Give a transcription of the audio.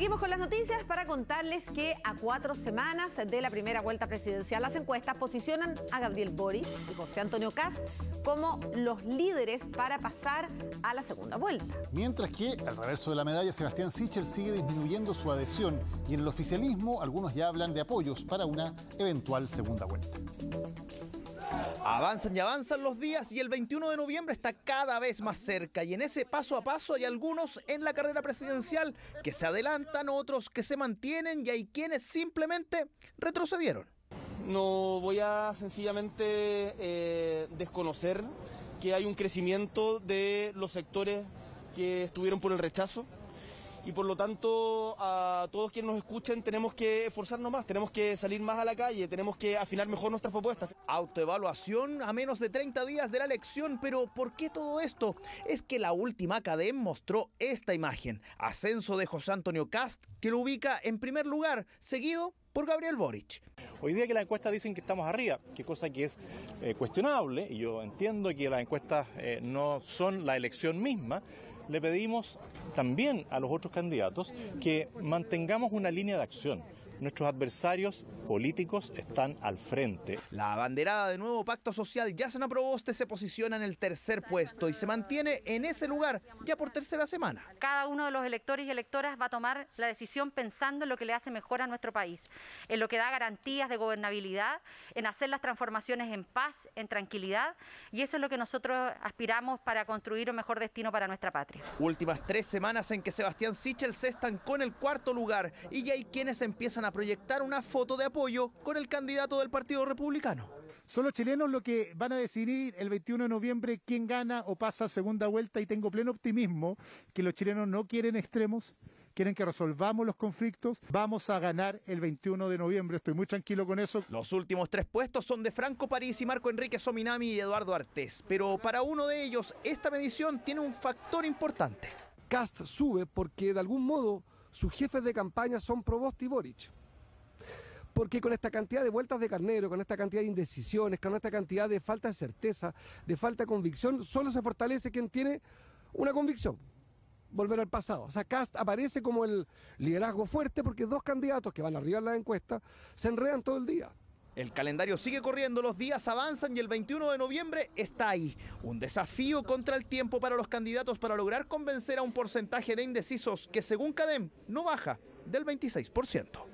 Seguimos con las noticias para contarles que a cuatro semanas de la primera vuelta presidencial, las encuestas posicionan a Gabriel Boric y José Antonio Cast como los líderes para pasar a la segunda vuelta. Mientras que, al reverso de la medalla, Sebastián Sichel sigue disminuyendo su adhesión y en el oficialismo algunos ya hablan de apoyos para una eventual segunda vuelta. Avanzan y avanzan los días y el 21 de noviembre está cada vez más cerca y en ese paso a paso hay algunos en la carrera presidencial que se adelantan, otros que se mantienen y hay quienes simplemente retrocedieron. No voy a sencillamente eh, desconocer que hay un crecimiento de los sectores que estuvieron por el rechazo y por lo tanto a todos quienes nos escuchen tenemos que esforzarnos más, tenemos que salir más a la calle, tenemos que afinar mejor nuestras propuestas. Autoevaluación a menos de 30 días de la elección, pero ¿por qué todo esto? Es que la última cadena mostró esta imagen, ascenso de José Antonio Cast, que lo ubica en primer lugar, seguido por Gabriel Boric. Hoy día que las encuestas dicen que estamos arriba, que cosa que es eh, cuestionable, y yo entiendo que las encuestas eh, no son la elección misma, le pedimos también a los otros candidatos que mantengamos una línea de acción Nuestros adversarios políticos están al frente. La abanderada de nuevo Pacto Social, ya se aprobó, este se posiciona en el tercer puesto y se mantiene en ese lugar ya por tercera semana. Cada uno de los electores y electoras va a tomar la decisión pensando en lo que le hace mejor a nuestro país, en lo que da garantías de gobernabilidad, en hacer las transformaciones en paz, en tranquilidad, y eso es lo que nosotros aspiramos para construir un mejor destino para nuestra patria. Últimas tres semanas en que Sebastián Sichel se están con el cuarto lugar y ya hay quienes empiezan a proyectar una foto de apoyo con el candidato del Partido Republicano. Son los chilenos los que van a decidir el 21 de noviembre quién gana o pasa segunda vuelta y tengo pleno optimismo que los chilenos no quieren extremos, quieren que resolvamos los conflictos. Vamos a ganar el 21 de noviembre, estoy muy tranquilo con eso. Los últimos tres puestos son de Franco París y Marco Enrique Sominami y Eduardo Artés, pero para uno de ellos esta medición tiene un factor importante. Cast sube porque de algún modo sus jefes de campaña son Provost y Boric. Porque con esta cantidad de vueltas de carnero, con esta cantidad de indecisiones, con esta cantidad de falta de certeza, de falta de convicción, solo se fortalece quien tiene una convicción. Volver al pasado. O sea, Cast aparece como el liderazgo fuerte porque dos candidatos que van arriba en la encuesta se enredan todo el día. El calendario sigue corriendo, los días avanzan y el 21 de noviembre está ahí. Un desafío contra el tiempo para los candidatos para lograr convencer a un porcentaje de indecisos que según CADEM no baja del 26%.